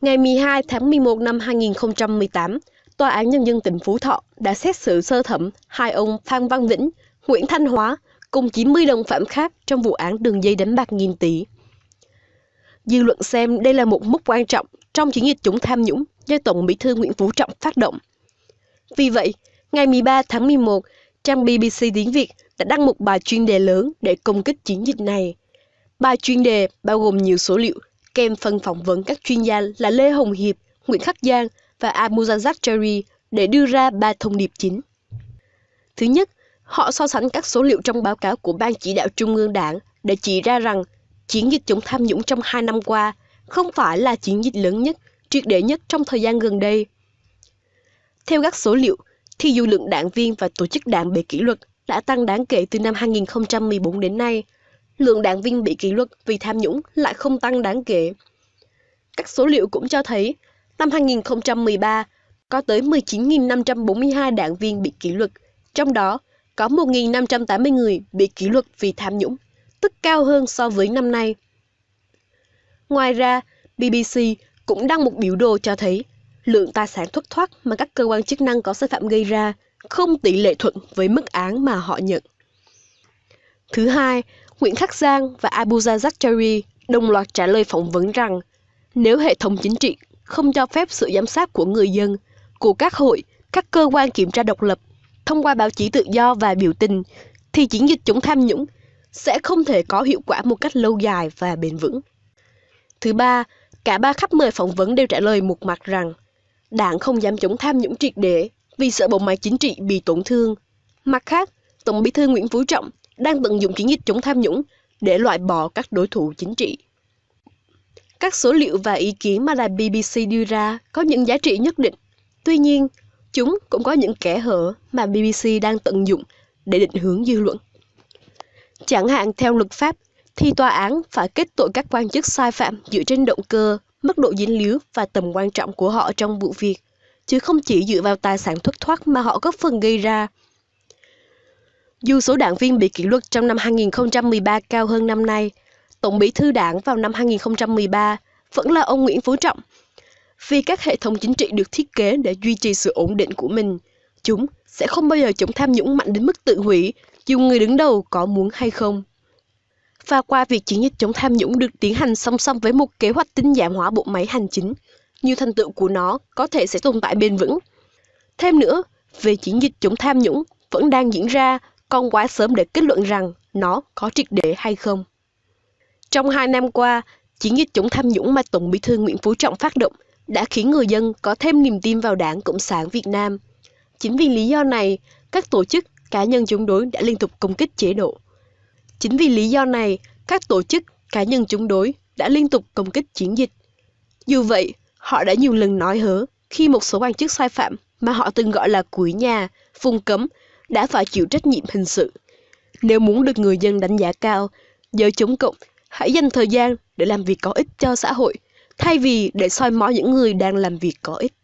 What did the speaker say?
Ngày 12 tháng 11 năm 2018, Tòa án Nhân dân tỉnh Phú Thọ đã xét xử sơ thẩm hai ông Phan Văn Vĩnh, Nguyễn Thanh Hóa cùng 90 đồng phạm khác trong vụ án đường dây đánh bạc nghìn tỷ. Dư luận xem đây là một mốc quan trọng trong chiến dịch chống tham nhũng do Tổng Bí thư Nguyễn Phú Trọng phát động. Vì vậy, ngày 13 tháng 11, trang BBC tiếng Việt đã đăng một bài chuyên đề lớn để công kích chiến dịch này. Bài chuyên đề bao gồm nhiều số liệu kèm phần phỏng vấn các chuyên gia là Lê Hồng Hiệp, Nguyễn Khắc Giang và Amuzazak Cherry để đưa ra ba thông điệp chính. Thứ nhất, họ so sánh các số liệu trong báo cáo của Ban chỉ đạo Trung ương Đảng để chỉ ra rằng chiến dịch chống tham nhũng trong hai năm qua không phải là chiến dịch lớn nhất, triệt để nhất trong thời gian gần đây. Theo các số liệu, thì dù lượng đảng viên và tổ chức đảng bị kỷ luật đã tăng đáng kể từ năm 2014 đến nay – lượng đảng viên bị kỷ luật vì tham nhũng lại không tăng đáng kể. Các số liệu cũng cho thấy, năm 2013 có tới 19.542 đảng viên bị kỷ luật, trong đó có 1.580 người bị kỷ luật vì tham nhũng, tức cao hơn so với năm nay. Ngoài ra, BBC cũng đăng một biểu đồ cho thấy lượng tài sản thất thoát mà các cơ quan chức năng có sai phạm gây ra không tỷ lệ thuận với mức án mà họ nhận. Thứ hai Nguyễn Khắc Giang và Abuja Zakchari đồng loạt trả lời phỏng vấn rằng nếu hệ thống chính trị không cho phép sự giám sát của người dân, của các hội, các cơ quan kiểm tra độc lập thông qua báo chí tự do và biểu tình thì chiến dịch chống tham nhũng sẽ không thể có hiệu quả một cách lâu dài và bền vững. Thứ ba, cả ba khách mời phỏng vấn đều trả lời một mặt rằng đảng không dám chống tham nhũng triệt để vì sợ bộ máy chính trị bị tổn thương. Mặt khác, Tổng bí thư Nguyễn Phú Trọng đang vận dụng chiến dịch chống tham nhũng để loại bỏ các đối thủ chính trị. Các số liệu và ý kiến mà đài BBC đưa ra có những giá trị nhất định. Tuy nhiên, chúng cũng có những kẽ hở mà BBC đang tận dụng để định hướng dư luận. Chẳng hạn theo luật pháp, thì tòa án phải kết tội các quan chức sai phạm dựa trên động cơ, mức độ dính líu và tầm quan trọng của họ trong vụ việc, chứ không chỉ dựa vào tài sản thất thoát mà họ góp phần gây ra dù số đảng viên bị kỷ luật trong năm 2013 cao hơn năm nay, Tổng bí thư đảng vào năm 2013 vẫn là ông Nguyễn Phú Trọng. Vì các hệ thống chính trị được thiết kế để duy trì sự ổn định của mình, chúng sẽ không bao giờ chống tham nhũng mạnh đến mức tự hủy, dù người đứng đầu có muốn hay không. Và qua việc chiến dịch chống tham nhũng được tiến hành song song với một kế hoạch tinh giảm hóa bộ máy hành chính, nhiều thành tựu của nó có thể sẽ tồn tại bền vững. Thêm nữa, về chiến dịch chống tham nhũng vẫn đang diễn ra còn quá sớm để kết luận rằng nó có triệt để hay không. Trong hai năm qua, chiến dịch chống tham nhũng mà Tổng Bí thư Nguyễn Phú Trọng phát động đã khiến người dân có thêm niềm tin vào Đảng Cộng sản Việt Nam. Chính vì lý do này, các tổ chức, cá nhân chống đối đã liên tục công kích chế độ. Chính vì lý do này, các tổ chức, cá nhân chống đối đã liên tục công kích chiến dịch. Dù vậy, họ đã nhiều lần nói hớ khi một số quan chức sai phạm mà họ từng gọi là quỷ nhà, vùng cấm đã phải chịu trách nhiệm hình sự. Nếu muốn được người dân đánh giá cao, giới chống cộng hãy dành thời gian để làm việc có ích cho xã hội, thay vì để soi mói những người đang làm việc có ích.